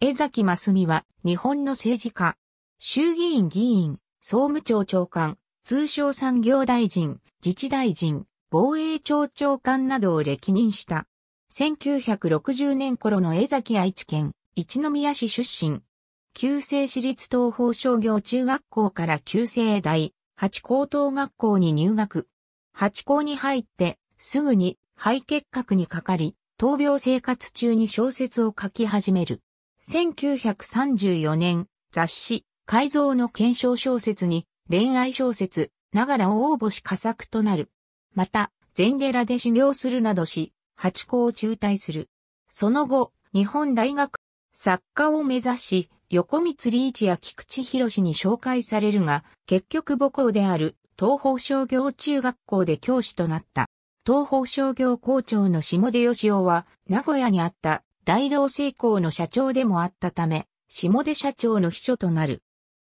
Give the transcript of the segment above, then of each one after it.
江崎真美は、日本の政治家、衆議院議員、総務庁長官、通商産業大臣、自治大臣、防衛庁長官などを歴任した。1960年頃の江崎愛知県、一宮市出身。旧制私立東方商業中学校から旧制大、八高等学校に入学。八高に入って、すぐに肺結核にかかり、闘病生活中に小説を書き始める。1934年、雑誌、改造の検証小説に、恋愛小説、ながら大応募し佳作となる。また、禅寺で修行するなどし、八校を中退する。その後、日本大学、作家を目指し、横光リーチや菊池博に紹介されるが、結局母校である東方商業中学校で教師となった。東方商業校長の下出義雄は、名古屋にあった大同製鋼の社長でもあったため、下出社長の秘書となる。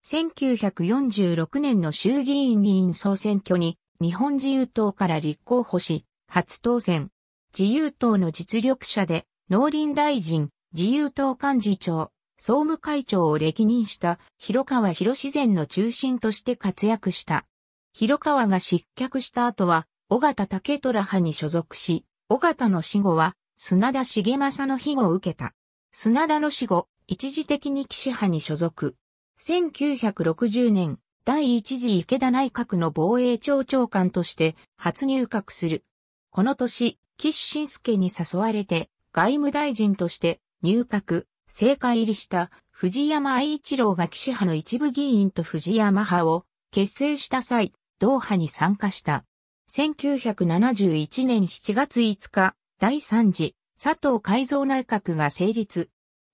1946年の衆議院議員総選挙に日本自由党から立候補し、初当選。自由党の実力者で、農林大臣、自由党幹事長、総務会長を歴任した広川博自然の中心として活躍した。広川が失脚した後は、尾形竹虎派に所属し、尾形の死後は砂田重政の庇護を受けた。砂田の死後、一時的に岸派に所属。1960年、第一次池田内閣の防衛庁長官として初入閣する。この年、岸信介に誘われて外務大臣として入閣、政界入りした藤山愛一郎が岸派の一部議員と藤山派を結成した際、同派に参加した。1971年7月5日、第3次、佐藤改造内閣が成立。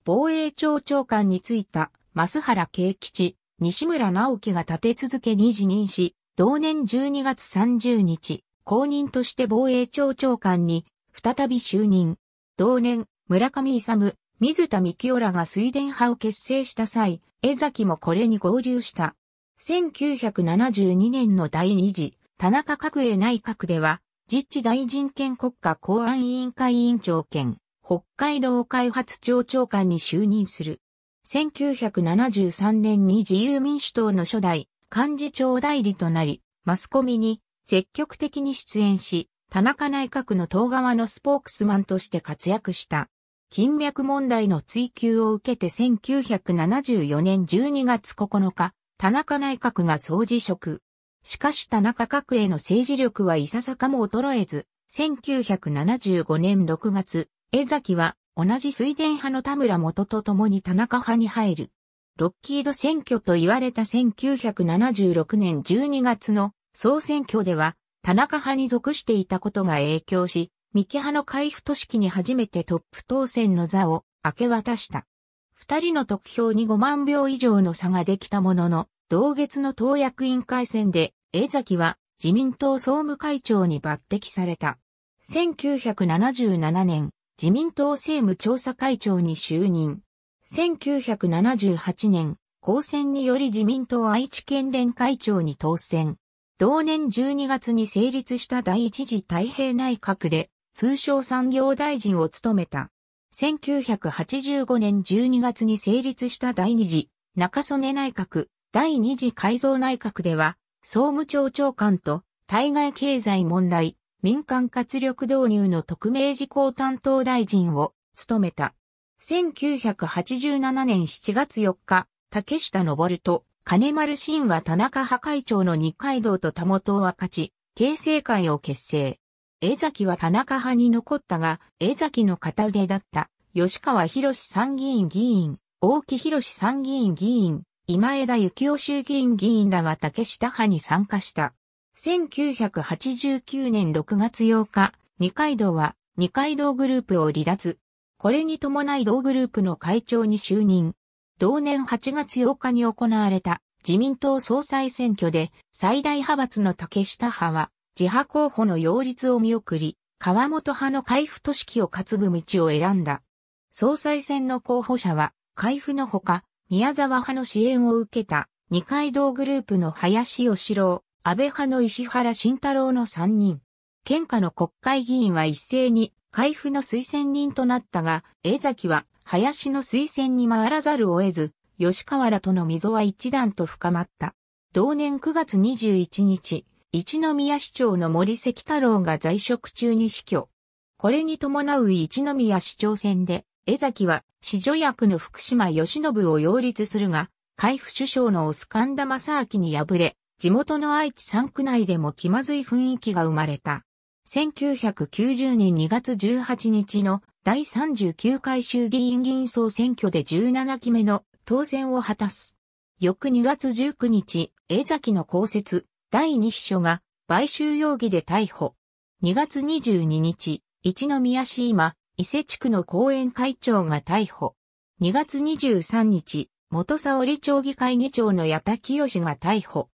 防衛庁長官に就いた、増原慶吉、西村直樹が立て続けに辞任し、同年12月30日、公認として防衛庁長官に、再び就任。同年、村上勇、水田幹夫らが水田派を結成した際、江崎もこれに合流した。1972年の第2次、田中角栄内閣では、実地大人権国家公安委員会委員長兼、北海道開発庁長官に就任する。1973年に自由民主党の初代幹事長代理となり、マスコミに積極的に出演し、田中内閣の党側のスポークスマンとして活躍した。金脈問題の追及を受けて1974年12月9日、田中内閣が総辞職。しかし田中角栄の政治力はいささかも衰えず、1975年6月、江崎は同じ水田派の田村元と共に田中派に入る。ロッキード選挙と言われた1976年12月の総選挙では田中派に属していたことが影響し、三木派の海部都市に初めてトップ当選の座を明け渡した。二人の得票に5万票以上の差ができたものの、同月の党役員会選で、江崎は自民党総務会長に抜擢された。1977年、自民党政務調査会長に就任。1978年、公選により自民党愛知県連会長に当選。同年12月に成立した第一次太平内閣で、通商産業大臣を務めた。1985年12月に成立した第二次中曽根内閣、第二次改造内閣では、総務庁長官と対外経済問題、民間活力導入の特命事項担当大臣を務めた。1987年7月4日、竹下登と金丸信は田中派会長の二階堂と田本を分かち、形成会を結成。江崎は田中派に残ったが、江崎の片腕だった、吉川博参議院議員、大木博参議院議員、今枝幸雄衆議院議員らは竹下派に参加した。1989年6月8日、二階堂は二階堂グループを離脱。これに伴い同グループの会長に就任。同年8月8日に行われた自民党総裁選挙で最大派閥の竹下派は自派候補の擁立を見送り、川本派の海部都市を担ぐ道を選んだ。総裁選の候補者は、海部のほか、宮沢派の支援を受けた二階堂グループの林義郎、安倍派の石原慎太郎の三人。県下の国会議員は一斉に海部の推薦人となったが、江崎は林の推薦に回らざるを得ず、吉川らとの溝は一段と深まった。同年9月21日、一宮市長の森関太郎が在職中に死去。これに伴う一宮市長選で、江崎は、市女役の福島義信を擁立するが、海部首相のオスカンダ正明に敗れ、地元の愛知3区内でも気まずい雰囲気が生まれた。1990年2月18日の第39回衆議院議員総選挙で17期目の当選を果たす。翌2月19日、江崎の公設、第2秘書が買収容疑で逮捕。2月22日、一宮市今、伊勢地区の後援会長が逮捕。2月23日、元沙織町議会議長の矢田清が逮捕。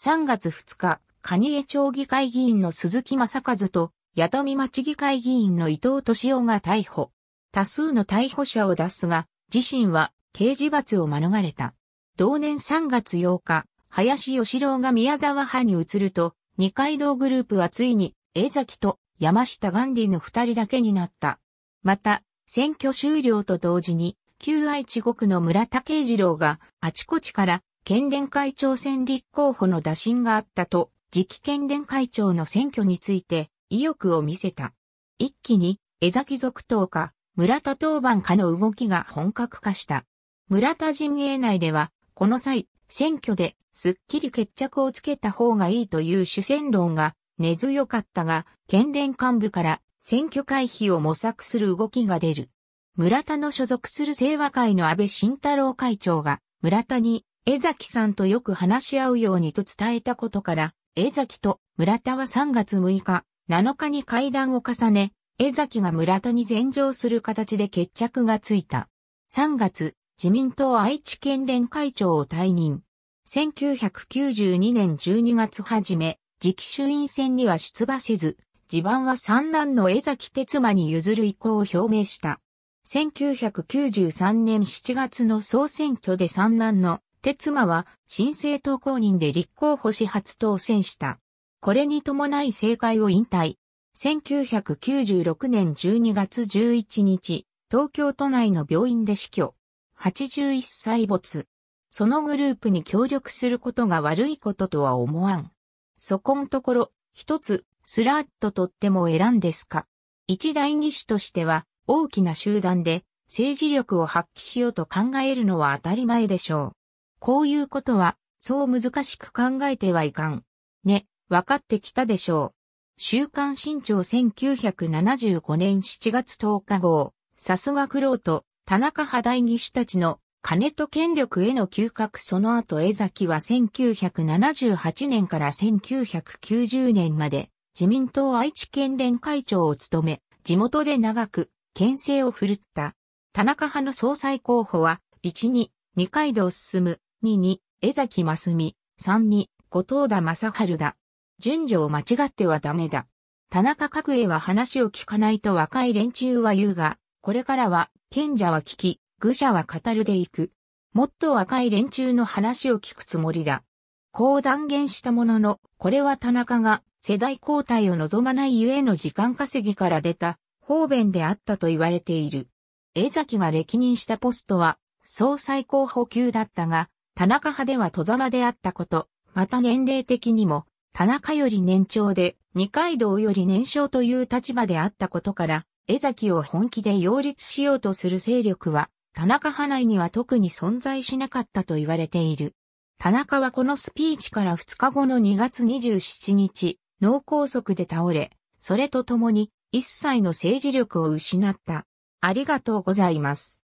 3月2日、蟹江町議会議員の鈴木正和と、矢田町議会議員の伊藤敏夫が逮捕。多数の逮捕者を出すが、自身は刑事罰を免れた。同年3月8日、林義郎が宮沢派に移ると、二階堂グループはついに、江崎と山下元理の二人だけになった。また、選挙終了と同時に、旧愛知獄の村田慶次郎が、あちこちから、県連会長選立候補の打診があったと、次期県連会長の選挙について、意欲を見せた。一気に、江崎続投か、村田当番かの動きが本格化した。村田陣営内では、この際、選挙ですっきり決着をつけた方がいいという主戦論が根強かったが、県連幹部から選挙回避を模索する動きが出る。村田の所属する清和会の安倍晋太郎会長が、村田に江崎さんとよく話し合うようにと伝えたことから、江崎と村田は3月6日、7日に会談を重ね、江崎が村田に前上する形で決着がついた。3月、自民党愛知県連会長を退任。1992年12月初め、次期衆院選には出馬せず、地盤は三男の江崎哲馬に譲る意向を表明した。1993年7月の総選挙で三男の哲馬は新政党公認で立候補し初当選した。これに伴い政界を引退。1996年12月11日、東京都内の病院で死去。81歳没。そのグループに協力することが悪いこととは思わん。そこんところ、一つ、スラッととっても選んですか。一大義主としては大きな集団で政治力を発揮しようと考えるのは当たり前でしょう。こういうことはそう難しく考えてはいかん。ね、わかってきたでしょう。週刊新潮1975年7月10日号、さすが苦労と田中派大義主たちの金と権力への嗅覚その後江崎は1978年から1990年まで自民党愛知県連会長を務め、地元で長く、県政を振るった。田中派の総裁候補は、1に、二階堂進む、2に、江崎正美、3に、後藤田正春だ。順序を間違ってはダメだ。田中角栄は話を聞かないと若い連中は言うが、これからは、賢者は聞き、愚者は語るでいく。もっと若い連中の話を聞くつもりだ。こう断言したものの、これは田中が世代交代を望まないゆえの時間稼ぎから出た方便であったと言われている。江崎が歴任したポストは総裁候補級だったが、田中派では戸沢であったこと、また年齢的にも、田中より年長で、二階堂より年少という立場であったことから、江崎を本気で擁立しようとする勢力は、田中派内には特に存在しなかったと言われている。田中はこのスピーチから2日後の2月27日、脳梗塞で倒れ、それとともに一切の政治力を失った。ありがとうございます。